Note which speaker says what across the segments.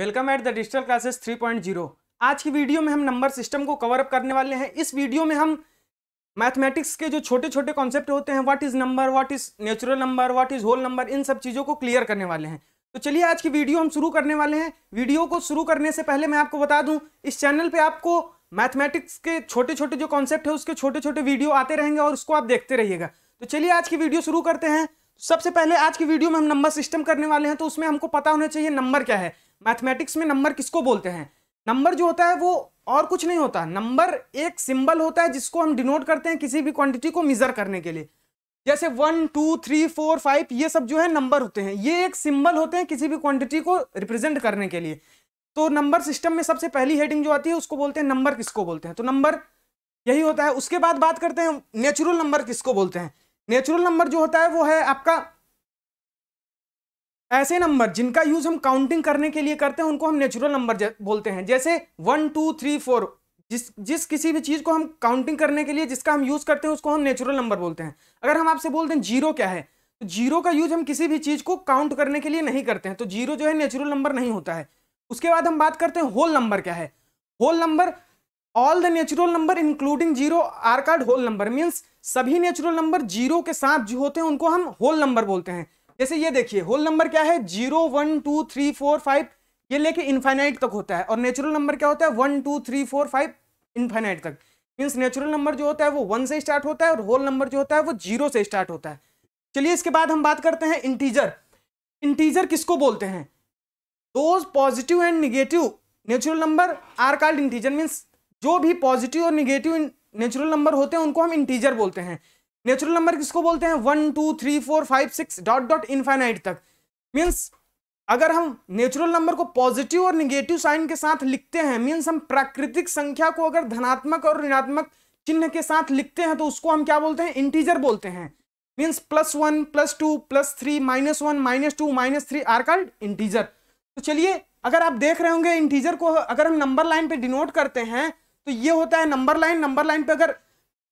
Speaker 1: welcome at the digital classes 3.0 आज की video में हम नंबर सिस्टम को कवर अप करने वाले हैं इस वीडियो में हम मैथमेटिक्स के जो छोटे छोटे कॉन्सेप्ट होते हैं what is number what is natural number what is whole number इन सब चीज़ों को क्लियर करने वाले हैं तो चलिए आज की वीडियो हम शुरू करने वाले हैं वीडियो को शुरू करने से पहले मैं आपको बता दूं इस चैनल पे आपको मैथमेटिक्स के छोटे छोटे जो कॉन्सेप्ट है उसके छोटे छोटे वीडियो आते रहेंगे और उसको आप देखते रहिएगा तो चलिए आज की वीडियो शुरू करते हैं सबसे पहले आज की वीडियो में हम नंबर सिस्टम करने वाले हैं तो उसमें हमको पता होना चाहिए नंबर क्या है मैथमेटिक्स में नंबर किसको बोलते हैं नंबर जो होता है वो और कुछ नहीं होता नंबर एक सिंबल होता है जिसको हम डिनोट करते हैं किसी भी क्वांटिटी को मेजर करने के लिए जैसे one two three four five ये सब जो है नंबर होते हैं ये एक सिंबल होते हैं किसी भी क्वांटिटी को रिप्रेजेंट करने के लिए तो नंबर सिस्टम में सबसे पहली हेडिंग जो आती है उसको बोलते हैं नंबर किसको बोलते हैं तो नंबर यही होता है उसके बाद बात करते हैं नेचुरल नंबर किसको बोलते हैं नेचुरल नंबर जो होता है वो है आपका ऐसे नंबर जिनका यूज हम काउंटिंग करने के लिए करते हैं उनको हम नेचुरल नंबर बोलते हैं जैसे वन टू थ्री फोर जिस जिस किसी भी चीज़ को हम काउंटिंग करने के लिए जिसका हम यूज़ करते हैं उसको हम नेचुरल नंबर बोलते हैं अगर हम आपसे बोलते हैं जीरो क्या है तो जीरो का यूज हम किसी भी चीज़ को काउंट करने के लिए नहीं करते हैं तो जीरो जो है नेचुरल नंबर नहीं होता है उसके बाद हम बात करते हैं होल नंबर क्या है whole number all the natural number including zero are called whole number means सभी नेचुरल नंबर जीरो के साथ जो होते हैं उनको हम होल नंबर बोलते हैं जैसे ये देखिए होल नंबर क्या है zero one two three four five ये लेके इन्फाइनाइट तक होता है और नेचुरल नंबर क्या होता है one two three four five infinite तक मीन्स नेचुरल नंबर जो होता है वो वन से स्टार्ट होता है और होल नंबर जो होता है वो जीरो से स्टार्ट होता है चलिए इसके बाद हम बात करते हैं इंटीजर इंटीजर किसको बोलते हैं those positive and negative natural number are called integer means जो भी पॉजिटिव और निगेटिव नेचुरल नंबर होते हैं उनको हम इंटीजर बोलते हैं नेचुरल नंबर किसको बोलते हैं one two three four five six dot dot infinite तक मीन्स अगर हम नेचुरल नंबर को पॉजिटिव और निगेटिव साइन के साथ लिखते हैं मीन्स हम प्राकृतिक संख्या को अगर धनात्मक और ऋणात्मक चिन्ह के साथ लिखते हैं तो उसको हम क्या बोलते हैं इंटीजर बोलते हैं means plus one plus two plus three minus one minus two minus three are called integer तो चलिए अगर आप देख रहे होंगे इंटीजर को अगर हम नंबर लाइन पे डिनोट करते हैं तो ये होता है नंबर लाइन नंबर लाइन पे अगर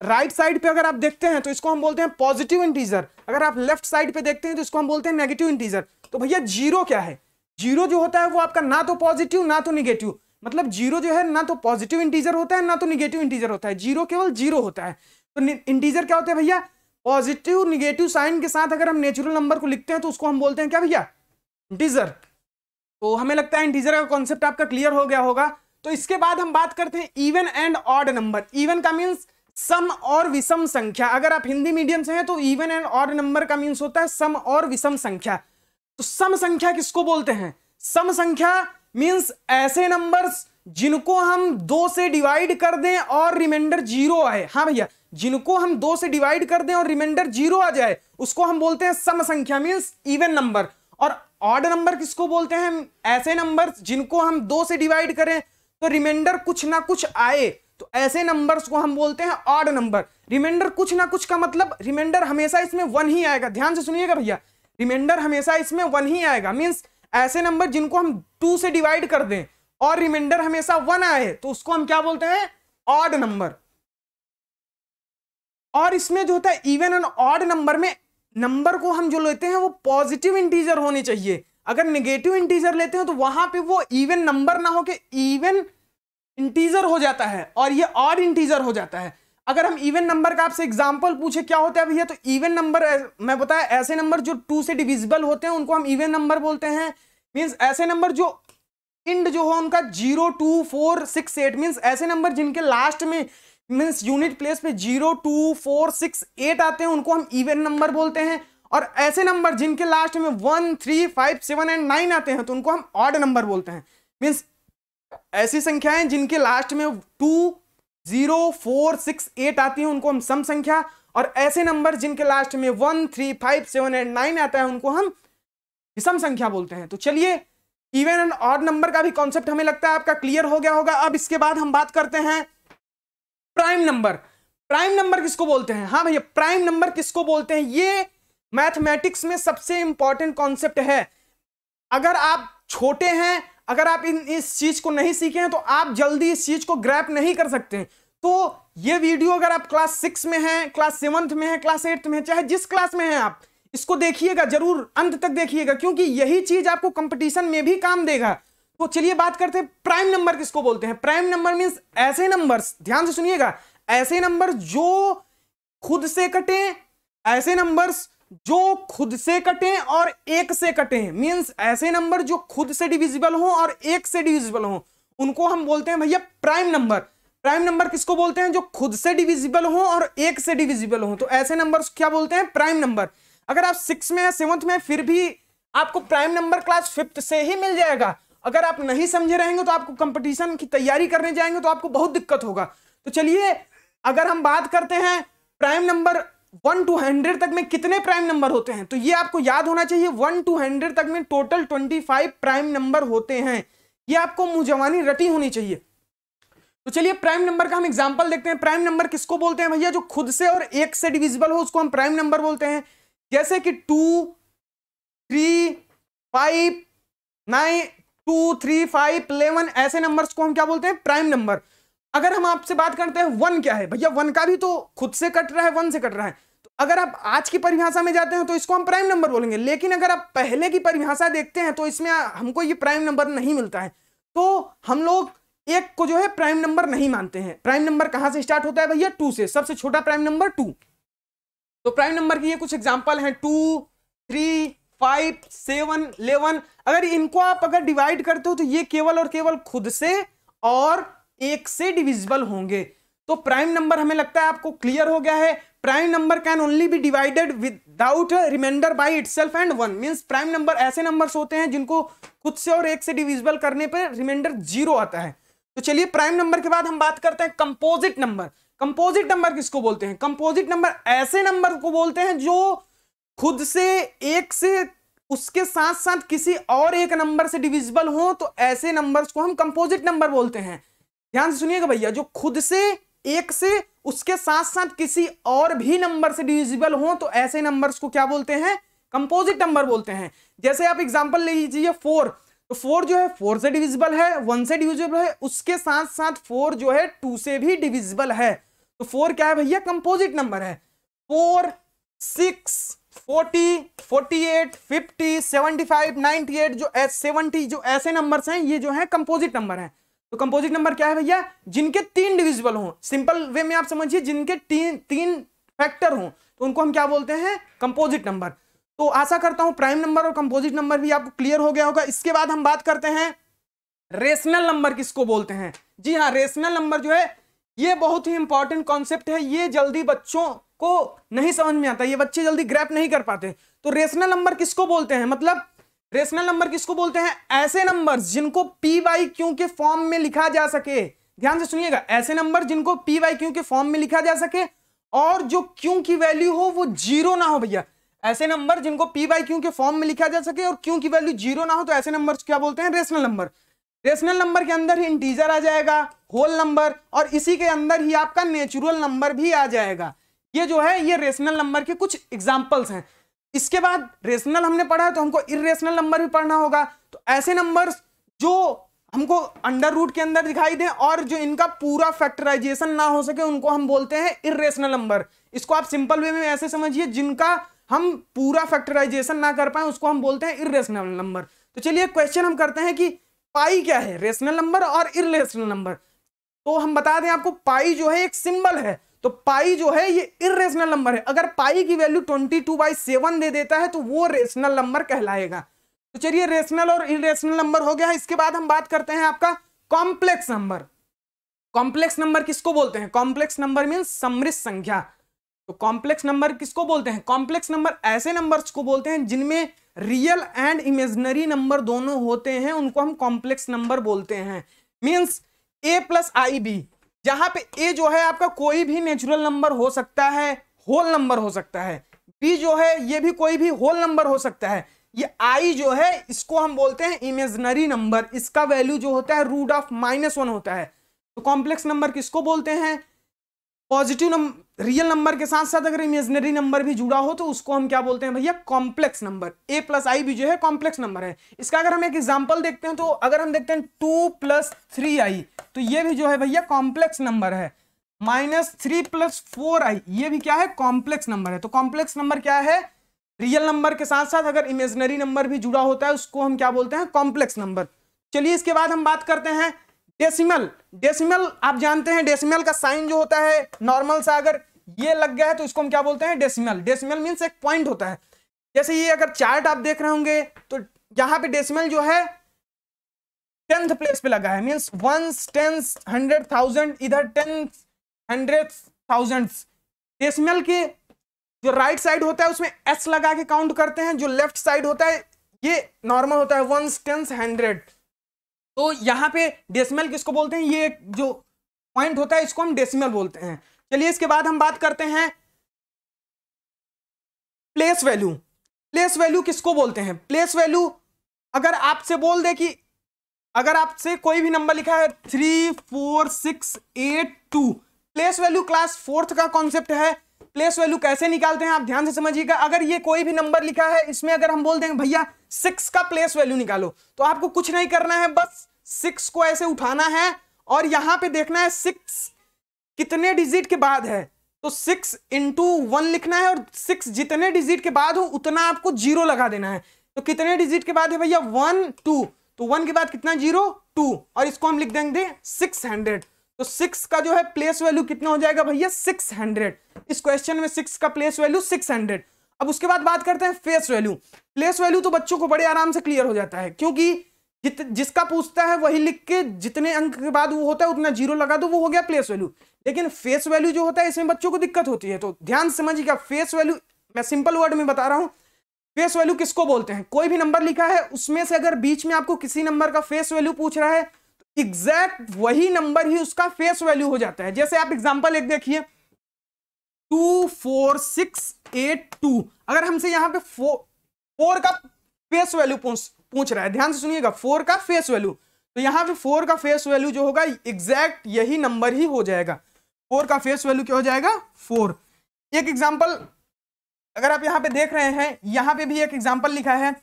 Speaker 1: राइट right साइड पे अगर आप देखते हैं तो इसको हम बोलते हैं पॉजिटिव इंटीजर अगर आप लेफ्ट साइड पे देखते हैं तो इसको हम बोलते हैं नेगेटिव इंटीजर तो भैया जीरो क्या है जीरो जो होता है वो आपका ना तो पॉजिटिव ना तो निगेटिव मतलब जीरो जो है ना तो पॉजिटिव इंटीजर होता है ना तो निगेटिव इंटीजर होता है जीरो केवल जीरो होता है तो इंटीजर क्या होता है भैया पॉजिटिव निगेटिव साइन के साथ अगर हम नेचुरल नंबर को लिखते हैं तो उसको हम बोलते हैं क्या भैया इंटीजर तो हमें लगता है इंटीजर का कॉन्सेप्ट आपका क्लियर हो गया होगा तो इसके बाद हम बात करते हैं even and odd number even का मीन्स सम और विषम संख्या अगर आप हिंदी मीडियम से हैं तो इवन एंड ऑड नंबर का मीन्स होता है सम और विषम संख्या तो सम संख्या किसको बोलते हैं सम संख्या मीन्स ऐसे नंबर्स जिनको हम दो से डिवाइड कर दें और रिमाइंडर जीरो आए हाँ भैया जिनको हम दो से डिवाइड कर दें और रिमाइंडर जीरो आ जाए उसको हम बोलते हैं सम संख्या मीन्स इवन नंबर और ऑड नंबर किसको बोलते हैं ऐसे नंबर जिनको हम दो से डिवाइड करें तो रिमाइंडर कुछ ना कुछ आए तो ऐसे नंबर्स को हम बोलते हैं ऑड नंबर रिमाइंडर कुछ ना कुछ का मतलब रिमाइंडर हमेशा इसमें वन ही आएगा ध्यान से सुनिएगा भैया रिमाइंडर हमेशा इसमें वन ही आएगा मीन्स ऐसे नंबर जिनको हम टू से डिवाइड कर दें और रिमाइंडर हमेशा वन आए तो उसको हम क्या बोलते हैं ऑड नंबर और इसमें जो होता है इवन एंड ऑड नंबर में नंबर को हम जो लेते हैं वो पॉजिटिव इंटीजर होने चाहिए अगर नेगेटिव इंटीजर लेते हैं तो वहां पे वो इवन नंबर ना हो के इवन इंटीजर हो जाता है और ये और इंटीजर हो जाता है अगर हम इवन नंबर का आपसे एग्जाम्पल पूछे क्या होता है भैया तो इवन नंबर मैं बताया ऐसे नंबर जो टू से डिविजिबल होते हैं उनको हम इवन नंबर बोलते हैं मीन्स ऐसे नंबर जो इंड जो हो उनका zero two four six eight means ऐसे नंबर जिनके लास्ट में मीन्स यूनिट प्लेस में zero two four six eight आते हैं उनको हम इवन नंबर बोलते हैं और ऐसे नंबर जिनके लास्ट में one three five seven and nine आते हैं तो उनको हम ऑड नंबर बोलते हैं मीन्स ऐसी संख्याएं जिनके लास्ट में two zero four six eight आती हैं उनको हम सम संख्या और ऐसे नंबर जिनके लास्ट में one three five seven and nine आता है उनको हम विषम संख्या बोलते हैं तो चलिए इवन एंड ऑड नंबर का भी कॉन्सेप्ट हमें लगता है आपका क्लियर हो गया होगा अब इसके बाद हम बात करते हैं प्राइम नंबर प्राइम नंबर किसको बोलते हैं हाँ भैया प्राइम नंबर किसको बोलते हैं ये मैथमेटिक्स में सबसे इंपॉर्टेंट कॉन्सेप्ट है अगर आप छोटे हैं अगर आप इन इस चीज़ को नहीं सीखे हैं तो आप जल्दी इस चीज़ को ग्रैप नहीं कर सकते हैं तो ये वीडियो अगर आप क्लास सिक्स में हैं क्लास सेवंथ में हैं क्लास एट्थ में चाहे जिस क्लास में हैं आप इसको देखिएगा जरूर अंत तक देखिएगा क्योंकि यही चीज़ आपको कंपटीशन में भी काम देगा तो चलिए बात करते हैं प्राइम नंबर किसको बोलते हैं प्राइम नंबर मीन्स ऐसे नंबर ध्यान से सुनिएगा ऐसे नंबर जो खुद से कटे ऐसे नंबर्स जो खुद से कटे और एक से कटे मींस ऐसे नंबर जो खुद से डिविजिबल हो और एक से डिविजिबल हो उनको हम बोलते हैं भैया प्राइम नंबर प्राइम नंबर किसको बोलते हैं जो खुद से डिविजिबल हो और एक से डिविजिबल हो तो ऐसे नंबर क्या बोलते हैं प्राइम नंबर अगर आप सिक्स में या सेवंथ में फिर भी आपको प्राइम नंबर क्लास फिफ्थ से ही मिल जाएगा अगर आप नहीं समझे रहेंगे तो आपको कंपटीशन की तैयारी करने जाएंगे तो आपको बहुत दिक्कत होगा तो चलिए अगर हम बात करते हैं prime number one to hundred तक में कितने प्राइम नंबर होते हैं तो ये आपको याद होना चाहिए वन टू हंड्रेड तक में total twenty five prime number होते हैं ये आपको मुंह रटी होनी चाहिए तो चलिए प्राइम नंबर का हम एग्जाम्पल देखते हैं प्राइम नंबर किसको बोलते हैं भैया जो खुद से और एक से डिविजिबल हो उसको हम प्राइम नंबर बोलते हैं जैसे कि two three five nine two three five eleven ऐसे नंबर्स को हम क्या बोलते हैं प्राइम नंबर अगर हम आपसे बात करते हैं वन क्या है भैया वन का भी तो खुद से कट रहा है वन से कट रहा है तो अगर आप आज की परिभाषा में जाते हैं तो इसको हम प्राइम नंबर बोलेंगे लेकिन अगर आप पहले की परिभाषा देखते हैं तो इसमें हमको ये प्राइम नंबर नहीं मिलता है तो हम लोग एक को जो है प्राइम नंबर नहीं मानते हैं प्राइम नंबर कहाँ से स्टार्ट होता है भैया टू से सबसे छोटा प्राइम नंबर टू तो प्राइम नंबर की ये कुछ एग्जाम्पल है two three five seven eleven अगर इनको आप अगर डिवाइड करते हो तो ये केवल और केवल खुद से और एक से डिविजिबल होंगे तो प्राइम नंबर हमें लगता है आपको क्लियर हो गया है prime number can only be divided without reminder by it and one means prime number ऐसे नंबर्स होते हैं जिनको खुद से और एक से डिविजिबल करने पर रिमाइंडर जीरो आता है तो चलिए प्राइम नंबर के बाद हम बात करते हैं कंपोजिट नंबर कंपोजिट नंबर किसको बोलते हैं कंपोजिट नंबर ऐसे नंबर को बोलते हैं जो खुद से एक से उसके साथ साथ किसी और एक नंबर से डिविजिबल हो तो ऐसे नंबर्स को हम कंपोजिट नंबर बोलते हैं ध्यान से सुनिएगा भैया जो खुद से एक से उसके साथ साथ किसी और भी नंबर से डिविजिबल हो तो ऐसे नंबर्स को क्या बोलते हैं कंपोजिट नंबर बोलते हैं जैसे आप एग्जांपल ले लीजिए फोर तो फोर जो है फोर से डिविजिबल है वन से डिविजिबल है उसके साथ साथ फोर जो है टू से भी डिविजिबल है तो फोर क्या है भैया कंपोजिट नंबर है four six forty forty eight fifty seventy five ninety eight जो सेवेंटी जो ऐसे नंबर्स हैं ये जो है कंपोजिट नंबर है तो कंपोजिट नंबर क्या है भैया जिनके तीन डिविजिबल हो सिंपल वे में आप समझिए जिनके तीन तीन फैक्टर हो तो उनको हम क्या बोलते हैं कंपोजिट नंबर तो आशा करता हूं प्राइम नंबर और कंपोजिट नंबर भी आपको क्लियर हो गया होगा इसके बाद हम बात करते हैं रेशनल नंबर किसको बोलते हैं जी हाँ रेशनल नंबर जो है ये बहुत ही इंपॉर्टेंट कॉन्सेप्ट है ये जल्दी बच्चों को नहीं समझ में आता ये बच्चे जल्दी ग्रैप नहीं कर पाते तो रेशनल नंबर किसको बोलते हैं मतलब रेशनल नंबर किसको बोलते हैं ऐसे नंबर जिनको पी वाई क्यू के फॉर्म में लिखा जा सके ध्यान से सुनिएगा ऐसे नंबर जिनको पी वाई क्यू के फॉर्म में लिखा जा सके और जो क्यू की वैल्यू हो वो जीरो ना हो भैया ऐसे नंबर जिनको पी वाई क्यू के फॉर्म में लिखा जा सके और क्यू की वैल्यू जीरो ना हो तो ऐसे नंबर क्या बोलते हैं रेशनल नंबर रेशनल नंबर के अंदर ही इंटीजर आ जाएगा होल नंबर और इसी के अंदर ही आपका नेचुरल नंबर भी आ जाएगा ये जो है ये रेशनल नंबर के कुछ एग्जाम्पल्स हैं इसके बाद रेशनल हमने पढ़ा है तो हमको इेशनल नंबर भी पढ़ना होगा तो ऐसे नंबर जो हमको अंडर रूट के अंदर दिखाई दें और जो इनका पूरा फैक्टराइजेशन ना हो सके उनको हम बोलते हैं इरेशनल नंबर इसको आप सिंपल वे में ऐसे समझिए जिनका हम पूरा फैक्टराइजेशन ना कर पाए उसको हम बोलते हैं इरेशनल नंबर तो चलिए क्वेश्चन हम करते हैं कि पाई क्या है रेशनल नंबर और इरेशनल नंबर तो हम बता दें आपको पाई जो है एक सिंबल है तो पाई जो है ये इेशनल नंबर है अगर पाई की value twenty two by seven दे देता है तो वो रेशनल नंबर कहलाएगा तो चलिए रेशनल और इेशनल नंबर हो गया इसके बाद हम बात करते हैं आपका कॉम्प्लेक्स नंबर कॉम्प्लेक्स नंबर किसको बोलते हैं कॉम्प्लेक्स नंबर मीन समृद्ध संख्या तो कॉम्प्लेक्स नंबर किसको बोलते हैं कॉम्प्लेक्स नंबर ऐसे नंबर को बोलते हैं जिनमें रियल एंड इमेजनरी नंबर दोनों होते हैं उनको हम कॉम्प्लेक्स नंबर बोलते हैं means a plus i b जहां पे ए जो है आपका कोई भी नेचुरल नंबर हो सकता है होल नंबर हो सकता है बी जो है ये भी कोई भी होल नंबर हो सकता है ये आई जो है इसको हम बोलते हैं इमेजनरी नंबर इसका वैल्यू जो होता है रूट ऑफ माइनस वन होता है तो कॉम्प्लेक्स नंबर किसको बोलते हैं पॉजिटिव नंबर रियल नंबर के साथ साथ अगर इमेजनरी नंबर भी जुड़ा हो तो उसको हम क्या बोलते हैं भैया complex number a plus i b जो है कॉम्प्लेक्स नंबर है इसका अगर हम एक एग्जाम्पल देखते हैं तो अगर हम देखते हैं टू प्लस थ्री आई तो ये भी जो है भैया कॉम्प्लेक्स नंबर है minus three plus four i ये भी क्या है कॉम्प्लेक्स नंबर है तो कॉम्प्लेक्स नंबर क्या है रियल नंबर के साथ साथ अगर इमेजनरी नंबर भी जुड़ा होता है उसको हम क्या बोलते हैं कॉम्प्लेक्स नंबर चलिए इसके बाद हम बात करते हैं डेसिमल डेसिमल आप जानते हैं डेसिमल का साइन जो होता है नॉर्मल सा अगर ये लग गया है तो इसको हम क्या बोलते हैं डेसिमल डेसिमल मीन्स एक पॉइंट होता है जैसे ये अगर चार्ट आप देख रहे होंगे तो यहाँ पे डेसिमल जो है टेंथ प्लेस पे लगा है means ones tens hundred thousand इधर टेंथ हंड्रेड थाउजेंड डेसिमल के जो राइट साइड होता है उसमें एस लगा के काउंट करते हैं जो लेफ्ट साइड होता है ये नॉर्मल होता है वंस टेंस हंड्रेड तो यहाँ पे डेसिमल किसको बोलते हैं ये जो पॉइंट होता है इसको हम डेसिमल बोलते हैं चलिए इसके बाद हम बात करते हैं प्लेस वैल्यू प्लेस वैल्यू किसको बोलते हैं प्लेस वैल्यू अगर आपसे बोल दे कि अगर आपसे कोई भी नंबर लिखा है three four six eight two place value class fourth का कॉन्सेप्ट है प्लेस वैल्यू कैसे निकालते हैं आप ध्यान से समझिएगा अगर ये कोई भी नंबर लिखा है इसमें अगर हम बोल देंगे भैया सिक्स का प्लेस वैल्यू निकालो तो आपको कुछ नहीं करना है बस सिक्स को ऐसे उठाना है और यहां पे देखना है सिक्स कितने डिजिट के बाद है तो सिक्स इंटू वन लिखना है और सिक्स जितने डिजिट के बाद हो उतना आपको जीरो लगा देना है तो कितने डिजिट के बाद है भैया वन टू तो वन के बाद कितना जीरो टू और इसको हम लिख देंगे सिक्स हंड्रेड तो सिक्स का जो है प्लेस वैल्यू कितना हो जाएगा भैया सिक्स हंड्रेड इस क्वेश्चन में सिक्स का प्लेस वैल्यू सिक्स हंड्रेड अब उसके बाद बात करते हैं फेस वैल्यू प्लेस वैल्यू तो बच्चों को बड़े आराम से क्लियर हो जाता है क्योंकि जित, जिसका पूछता है वही लिख के जितने अंक के बाद वो होता है उतना जीरो लगा दो वो हो गया प्लेस वैल्यू लेकिन फेस वैल्यू जो होता है इसमें बच्चों को दिक्कत होती है तो ध्यान समझिएगा फेस वैल्यू मैं सिंपल वर्ड में बता रहा हूँ फेस वैल्यू किसको बोलते हैं कोई भी नंबर लिखा है उसमें से अगर बीच में आपको किसी नंबर का फेस वैल्यू पूछ रहा है एग्जैक्ट वही नंबर ही उसका फेस वैल्यू हो जाता है जैसे आप एग्जाम्पल एक देखिए two four six eight two अगर हमसे यहां पे फोर फोर का फेस वैल्यू पूछ पूछ रहा है ध्यान से सुनिएगा फोर का फेस वैल्यू तो यहां पे फोर का फेस वैल्यू जो होगा एग्जैक्ट यही नंबर ही हो जाएगा फोर का फेस वैल्यू क्या हो जाएगा फोर एक एग्जाम्पल अगर आप यहां पे देख रहे हैं यहां पे भी एक एग्जाम्पल लिखा है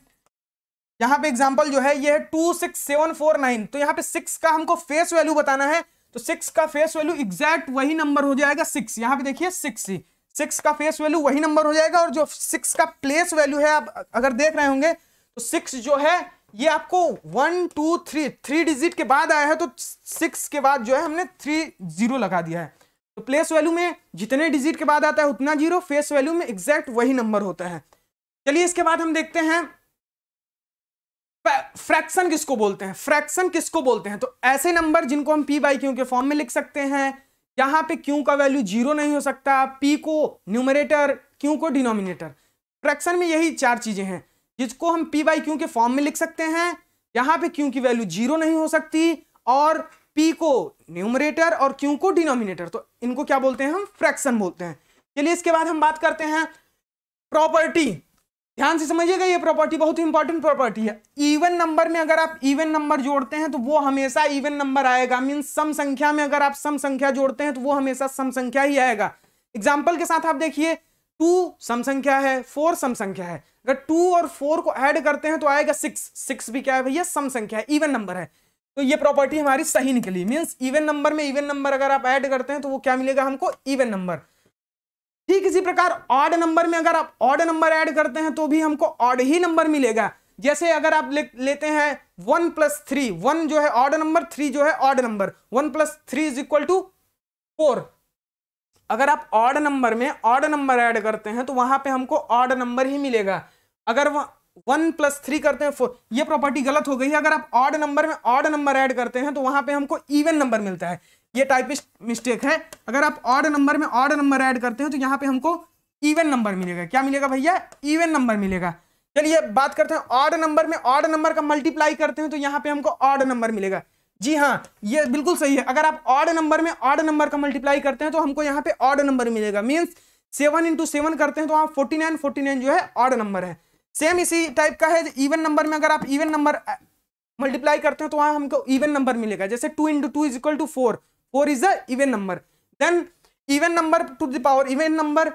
Speaker 1: यहाँ पे एग्जाम्पल जो है ये है two six seven four nine तो यहाँ पे सिक्स का हमको फेस वैल्यू बताना है तो सिक्स का फेस वैल्यू एग्जैक्ट वही नंबर हो जाएगा सिक्स यहाँ पे देखिए सिक्स ही सिक्स का फेस वैल्यू वही नंबर हो जाएगा और जो सिक्स का प्लेस वैल्यू है आप अगर देख रहे होंगे तो सिक्स जो है ये आपको one two three three digit के बाद आया है तो सिक्स के बाद जो है हमने थ्री जीरो लगा दिया है तो प्लेस वैल्यू में जितने डिजिट के बाद आता है उतना जीरो फेस वैल्यू में एग्जैक्ट वही नंबर होता है चलिए इसके बाद हम देखते हैं फ्रैक्शन किसको बोलते हैं फ्रैक्शन किसको बोलते हैं तो ऐसे नंबर जिनको हम पी बाई क्यू के फॉर्म में लिख सकते हैं यहां पे क्यू का वैल्यू जीरो नहीं हो सकता पी को न्यूमरेटर क्यू को डिनोमिनेटर फ्रैक्शन में यही चार चीजें हैं जिसको हम पी बाई क्यू के फॉर्म में लिख सकते हैं यहां पे क्यू की वैल्यू जीरो नहीं हो सकती और पी को न्यूमरेटर और क्यू को डिनोमिनेटर तो इनको क्या बोलते हैं हम फ्रैक्शन बोलते हैं चलिए इसके बाद हम बात करते हैं प्रॉपर्टी ध्यान से समझिएगा ये प्रॉपर्टी बहुत ही इंपॉर्टेंट प्रॉपर्टी है इवन नंबर में अगर आप इवन नंबर जोड़ते हैं तो वो हमेशा इवन नंबर आएगा मीन सम संख्या में अगर आप सम संख्या जोड़ते हैं तो वो हमेशा सम संख्या ही आएगा एग्जाम्पल के साथ आप देखिए टू सम संख्या है फोर सम संख्या है अगर टू और फोर को ऐड करते हैं तो आएगा सिक्स सिक्स भी क्या है भैया सम संख्या है इवन नंबर है तो ये प्रॉपर्टी हमारी सही निकली मीन्स इवन नंबर में इवन नंबर अगर आप ऐड करते हैं तो वो क्या मिलेगा हमको इवन नंबर ठीक इसी प्रकार ऑड नंबर में अगर आप ऑड नंबर ऐड करते हैं तो भी हमको ऑड ही नंबर मिलेगा जैसे अगर आप ले, लेते हैं वन प्लस थ्री वन जो है ऑड नंबर थ्री जो है odd number one plus three is equal to four अगर आप ऑड नंबर में ऑड नंबर ऐड करते हैं तो वहां पे हमको ऑड नंबर ही मिलेगा अगर वह वन प्लस थ्री करते हैं फोर ये प्रॉपर्टी गलत हो गई है अगर आप ऑड नंबर में ऑड नंबर ऐड करते हैं तो वहां पे हमको इवन नंबर मिलता है ये टाइपिस्ट मिस्टेक है अगर आप ऑड नंबर में ऑड नंबर ऐड करते हो तो यहाँ पे हमको इवन नंबर मिलेगा क्या मिलेगा भैया इवन नंबर मिलेगा चलिए बात करते हैं ऑड नंबर में ऑड नंबर का मल्टीप्लाई करते हैं तो यहाँ पे हमको ऑड नंबर मिलेगा जी हाँ ये बिल्कुल सही है अगर आप ऑड नंबर में ऑड नंबर का मल्टीप्लाई करते हैं तो हमको यहाँ पे ऑड नंबर मिलेगा मीन्स सेवन इंटू सेवन करते हैं तो आप फोर्टी नाइन फोर्टी नाइन जो है ऑड नंबर है सेम इसी टाइप का है इवन नंबर में अगर आप इवन नंबर मल्टीप्लाई करते हैं तो वहाँ हमको इवन नंबर मिलेगा जैसे two into two is equal to four four is the number then then number two to the power even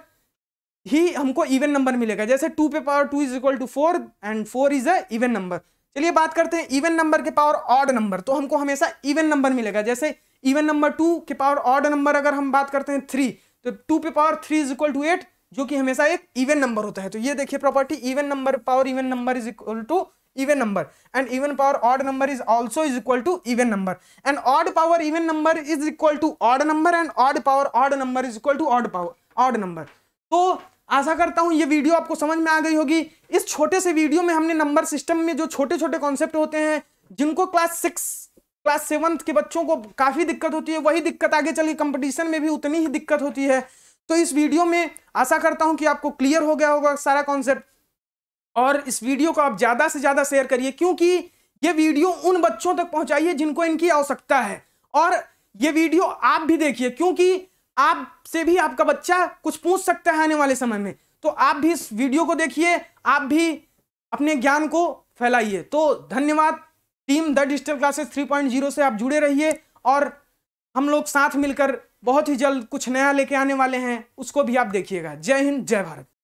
Speaker 1: ही हमको इवन नंबर मिलेगा जैसे टू पे power two is equal to four and four is even number चलिए बात करते हैं even number के पावर ऑड नंबर तो हमको हमेशा इवन नंबर मिलेगा जैसे इवन नंबर टू के पावर ऑड नंबर अगर हम बात करते हैं थ्री तो टू पे power three is equal to eight जो कि हमेशा एक इवन नंबर होता है तो ये देखिए property even number power even number is equal to even number and even power odd number is also is equal to even number and odd power even number is equal to odd number and odd power odd number is equal to odd power odd number तो आशा करता हूँ ये video आपको समझ में आ गई होगी इस छोटे से वीडियो में हमने नंबर सिस्टम में जो छोटे छोटे कॉन्सेप्ट होते हैं जिनको क्लास सिक्स क्लास सेवन्थ के बच्चों को काफ़ी दिक्कत होती है वही दिक्कत आगे चली कंपटीशन में भी उतनी ही दिक्कत होती है तो इस वीडियो में आशा करता हूं कि आपको क्लियर हो गया होगा सारा कॉन्सेप्ट और इस वीडियो को आप ज़्यादा से ज़्यादा शेयर करिए क्योंकि ये वीडियो उन बच्चों तक पहुंचाइए जिनको इनकी आवश्यकता है और ये वीडियो आप भी देखिए क्योंकि आपसे भी आपका बच्चा कुछ पूछ सकता है आने वाले समय में तो आप भी इस वीडियो को देखिए आप भी अपने ज्ञान को फैलाइए तो धन्यवाद टीम द डिजिटल क्लासेस 3.0 से आप जुड़े रहिए और हम लोग साथ मिलकर बहुत ही जल्द कुछ नया लेके आने वाले हैं उसको भी आप देखिएगा जय हिंद जय भारत